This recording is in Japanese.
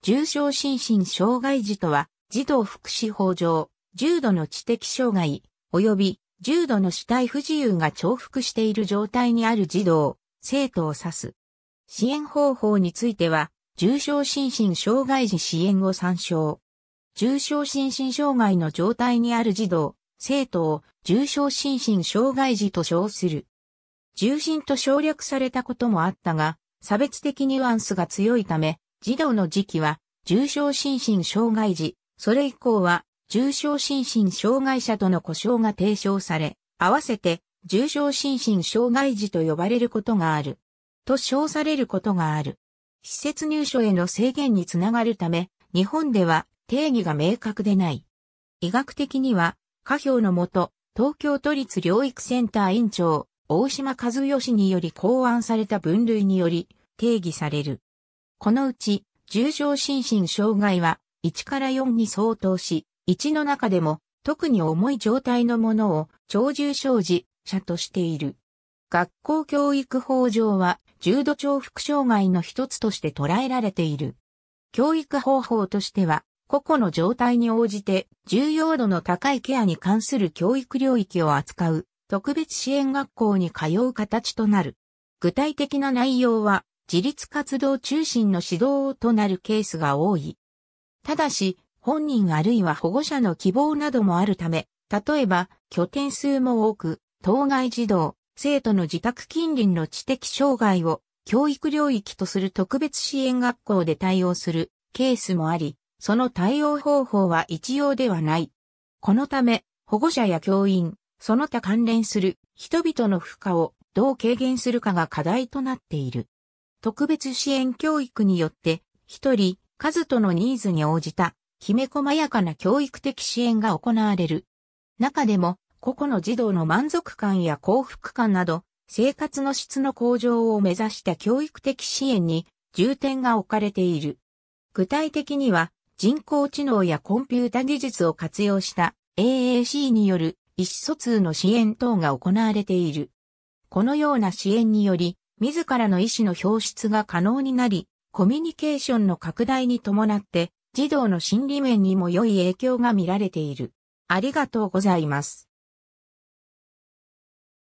重症心身障害児とは、児童福祉法上、重度の知的障害、及び重度の死体不自由が重複している状態にある児童、生徒を指す。支援方法については、重症心身障害児支援を参照。重症心身障害の状態にある児童、生徒を重症心身障害児と称する。重心と省略されたこともあったが、差別的ニュアンスが強いため、児童の時期は、重症心身障害児、それ以降は、重症心身障害者との故障が提唱され、合わせて、重症心身障害児と呼ばれることがある。と称されることがある。施設入所への制限につながるため、日本では定義が明確でない。医学的には、下表のもと、東京都立療育センター院長、大島和義により考案された分類により定義される。このうち、重症心身障害は1から4に相当し、1の中でも特に重い状態のものを超重症児者としている。学校教育法上は重度重複障害の一つとして捉えられている。教育方法としては、個々の状態に応じて重要度の高いケアに関する教育領域を扱う特別支援学校に通う形となる。具体的な内容は自立活動中心の指導となるケースが多い。ただし、本人あるいは保護者の希望などもあるため、例えば、拠点数も多く、当該児童、生徒の自宅近隣の知的障害を教育領域とする特別支援学校で対応するケースもあり、その対応方法は一様ではない。このため、保護者や教員、その他関連する人々の負荷をどう軽減するかが課題となっている。特別支援教育によって、一人、数とのニーズに応じた、きめ細やかな教育的支援が行われる。中でも、個々の児童の満足感や幸福感など、生活の質の向上を目指した教育的支援に重点が置かれている。具体的には人工知能やコンピュータ技術を活用した AAC による意思疎通の支援等が行われている。このような支援により自らの意思の表出が可能になり、コミュニケーションの拡大に伴って、児童の心理面にも良い影響が見られている。ありがとうございます。